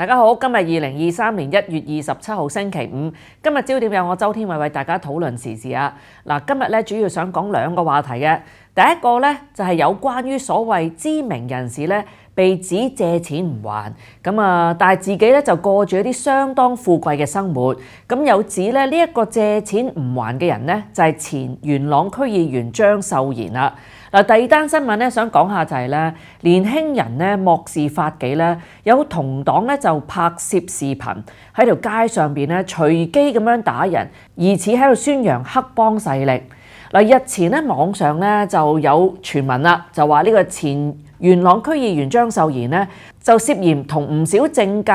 大家好，今日二零二三年一月二十七号星期五，今日焦点有我周天伟为大家讨论时事啊！嗱，今日咧主要想讲两个话题嘅，第一个咧就系有关于所谓知名人士咧。被指借錢唔還咁啊，但系自己咧就過住一啲相當富貴嘅生活。咁有指咧呢一個借錢唔還嘅人咧，就係前元朗區議員張秀賢啦。嗱，第二單新聞咧想講下就係咧，年輕人咧漠視法紀咧，有同黨咧就拍攝視頻喺條街上邊咧隨機咁樣打人，疑似喺度宣揚黑幫勢力。嗱，日前咧網上咧就有傳聞啦，就話呢個前元朗區議員張秀賢咧就涉嫌同唔少政界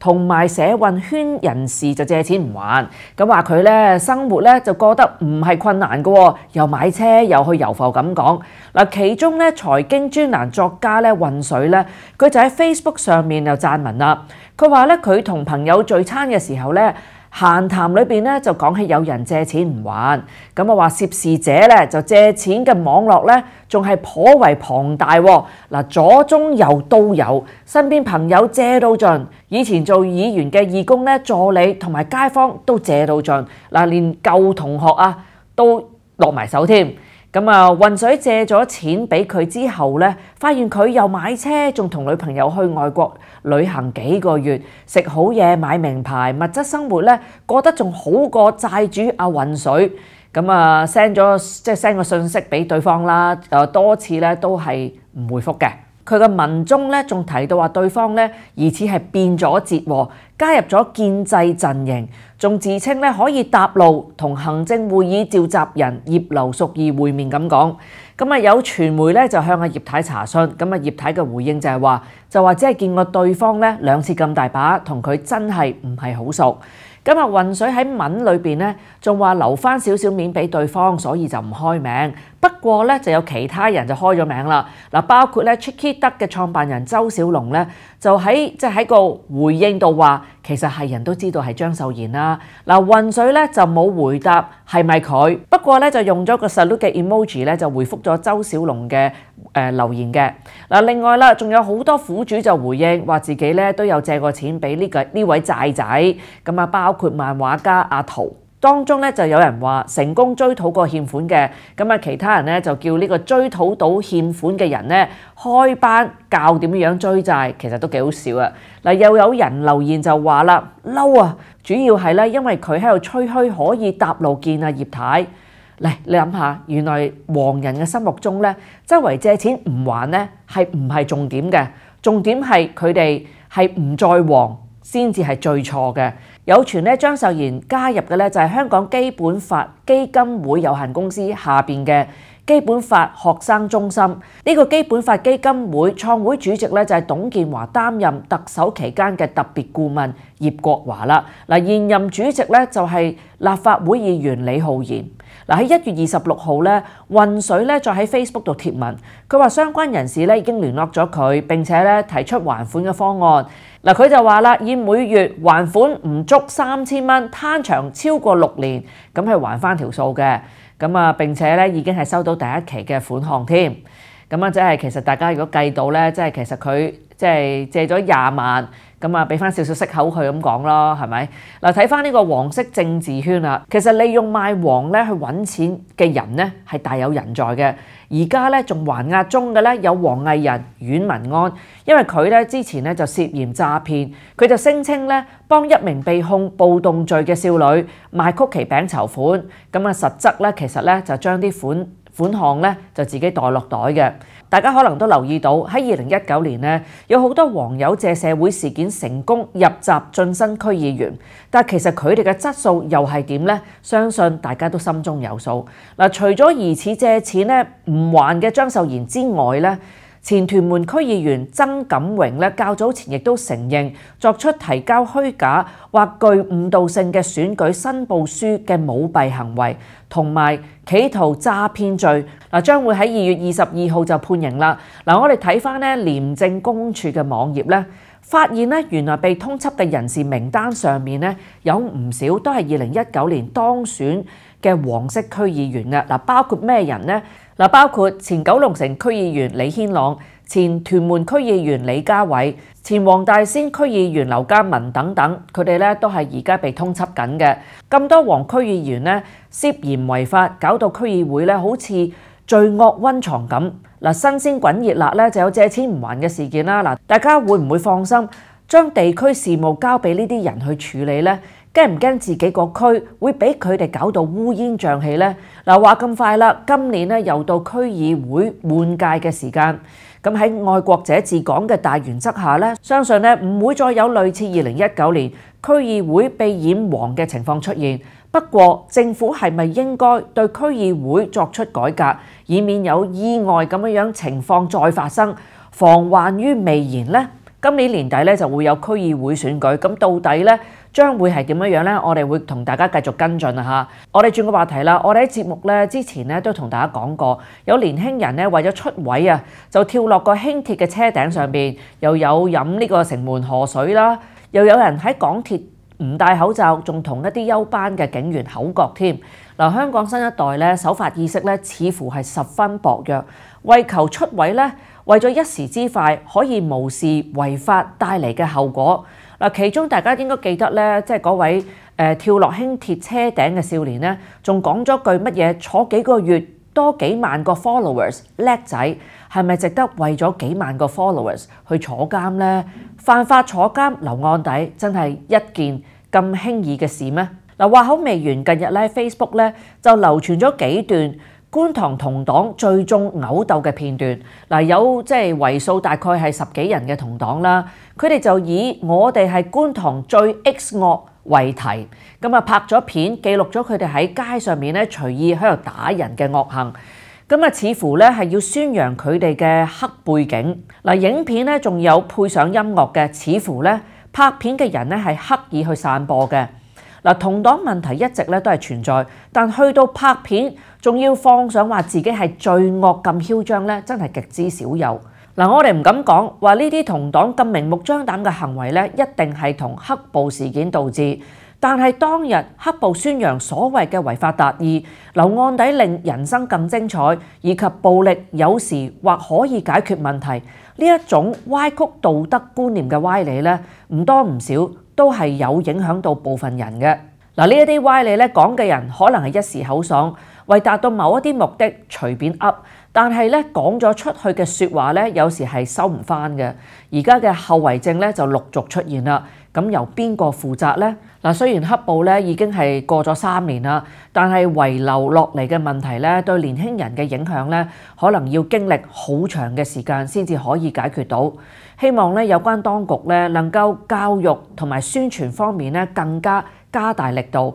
同埋社運圈人士就借錢唔還，咁話佢咧生活咧就過得唔係困難嘅，又買車又去遊浮咁講。嗱，其中咧財經專欄作家咧運水咧，佢就喺 Facebook 上面又撰文啦，佢話咧佢同朋友聚餐嘅時候咧。閒談裏邊咧就講起有人借錢唔還，咁啊話涉事者咧就借錢嘅網絡咧仲係頗為龐大喎。嗱左中右都有，身邊朋友借到盡，以前做議員嘅義工咧助理同埋街坊都借到盡，嗱連舊同學啊都落埋手添。咁啊，混水借咗錢俾佢之後咧，發現佢又買車，仲同女朋友去外國旅行幾個月，食好嘢，買名牌，物質生活咧過得仲好過債主阿混水。咁啊，send 咗即系 send 個信息俾對方啦，多次咧都係唔回覆嘅。佢嘅文中咧仲提到話，對方咧疑似係變咗節和，加入咗建制陣營，仲自稱咧可以搭路同行政會議召集人葉劉淑儀會面咁講。咁啊有傳媒咧就向阿葉太查詢，咁啊葉太嘅回應就係話，就話只係見過對方咧兩次咁大把，同佢真係唔係好熟。咁啊，雲水喺文裏面咧，仲話留翻少少面俾對方，所以就唔開名。不過咧，就有其他人就開咗名啦。包括咧 Chicky d u 嘅創辦人周小龍咧。就喺即喺個回應度話，其實係人都知道係張秀賢啦。嗱，雲水咧就冇回答係咪佢，不過咧就用咗個 salute 嘅 emoji 咧就回覆咗周小龍嘅誒留言嘅。嗱，另外啦，仲有好多苦主就回應話自己咧都有借過錢俾呢個呢位債仔咁啊，包括漫畫家阿圖。當中咧就有人話成功追討過欠款嘅，咁啊其他人咧就叫呢個追討到欠款嘅人咧開班教點樣追債，其實都幾好笑啊！嗱，又有人留言就話啦嬲啊，主要係咧因為佢喺度吹嘘可以搭路見啊葉太。嚟你諗下，原來黃人嘅心目中咧，周圍借錢唔還咧係唔係重點嘅，重點係佢哋係唔再黃。先至係最錯嘅。有傳咧，張秀賢加入嘅咧就係香港基本法基金會有限公司下邊嘅基本法學生中心。呢個基本法基金會創會主席咧就係董建華擔任特首期間嘅特別顧問葉國華啦。嗱，現任主席咧就係立法會議員李浩然。嗱喺一月二十六號咧，運水咧再喺 Facebook 度貼文，佢話相關人士咧已經聯絡咗佢，並且咧提出還款嘅方案。嗱佢就話啦，以每月還款唔足三千蚊，攤長超過六年，咁係還翻條數嘅。咁啊並且咧已經係收到第一期嘅款項添。咁啊即係其實大家如果計到咧，即係其實佢。即係借咗廿萬，咁啊俾翻少少息口佢咁講咯，係咪？嗱，睇翻呢個黃色政治圈啦，其實利用賣黃咧去揾錢嘅人咧係大有人在嘅。而家咧仲還押中嘅咧有黃毅仁、阮文安，因為佢咧之前咧就涉嫌詐騙，佢就聲稱咧幫一名被控暴動罪嘅少女賣曲奇餅籌款，咁啊實質咧其實咧就將啲款。款項咧就自己袋落袋嘅，大家可能都留意到喺二零一九年咧，有好多黃友借社會事件成功入閘進身區議員，但其實佢哋嘅質素又係點呢？相信大家都心中有數。嗱，除咗疑似借錢咧唔還嘅張秀賢之外咧。前屯門區議員曾錦榮咧，較早前亦都承認作出提交虛假或具誤導性嘅選舉申報書嘅舞弊行為，同埋企圖詐騙罪，嗱將會喺二月二十二號就判刑啦。嗱，我哋睇翻咧廉政公署嘅網頁咧，發現咧原來被通緝嘅人士名單上面咧有唔少都係二零一九年當選。嘅黃色區議員啦，嗱包括咩人呢？嗱包括前九龍城區議員李軒朗、前屯門區議員李家偉、前黃大仙區議員劉家文等等，佢哋咧都系而家被通緝緊嘅。咁多黃區議員咧涉嫌違法，搞到區議會咧好似罪惡温床咁。嗱，新鮮滾熱辣咧就有借錢唔還嘅事件啦。嗱，大家會唔會放心將地區事務交俾呢啲人去處理呢？驚唔驚自己個區會俾佢哋搞到烏煙瘴氣呢？嗱話咁快啦，今年咧又到區議會換屆嘅時間。咁喺愛國者治港嘅大原則下咧，相信咧唔會再有類似二零一九年區議會被染黃嘅情況出現。不過政府係咪應該對區議會作出改革，以免有意外咁樣樣情況再發生，防患於未然呢？今年年底咧就會有區議會選舉，咁到底咧將會係點樣樣咧？我哋會同大家繼續跟進啊！我哋轉個話題啦。我哋喺節目咧之前咧都同大家講過，有年輕人咧為咗出位啊，就跳落個輕鐵嘅車頂上邊，又有飲呢個城門河水啦，又有人喺港鐵唔戴口罩，仲同一啲休班嘅警員口角添。嗱，香港新一代咧守法意識咧似乎係十分薄弱。為求出位咧，為咗一時之快，可以無視違法帶嚟嘅後果。嗱，其中大家應該記得咧，即係嗰位誒跳落輕鐵車頂嘅少年咧，仲講咗句乜嘢？坐幾個月多幾萬個 followers，叻仔係咪值得為咗幾萬個 followers 去坐監呢？犯法坐監留案底，真係一件咁輕易嘅事咩？嗱，話口未完，近日咧 Facebook 咧就流傳咗幾段。观塘同党最終殴斗嘅片段，嗱有即系为数大概系十几人嘅同党啦，佢哋就以我哋系观塘最恶为题，咁啊拍咗片记录咗佢哋喺街上面咧随意喺度打人嘅恶行，咁啊似乎咧系要宣扬佢哋嘅黑背景。嗱，影片咧仲有配上音乐嘅，似乎咧拍片嘅人咧系刻意去散播嘅。嗱，同黨問題一直咧都係存在，但去到拍片仲要放上話自己係罪惡咁囂張咧，真係極之少有。嗱，我哋唔敢講話呢啲同黨咁明目張膽嘅行為咧，一定係同黑暴事件導致。但係當日黑暴宣揚所謂嘅違法達意、留案底令人生更精彩，以及暴力有時或可以解決問題呢一種歪曲道德觀念嘅歪理咧，唔多唔少。都系有影响到部分人嘅。嗱，呢一啲歪理咧，讲嘅人可能系一时口爽，为达到某一啲目的随便噏，但系咧讲咗出去嘅说话咧，有时系收唔翻嘅。而家嘅后遗症咧，就陆续出现啦。咁由邊個負責呢？嗱，雖然黑暴咧已經係過咗三年啦，但係遺留落嚟嘅問題咧，對年輕人嘅影響咧，可能要經歷好長嘅時間先至可以解決到。希望咧有關當局咧能夠教育同埋宣傳方面咧更加加大力度。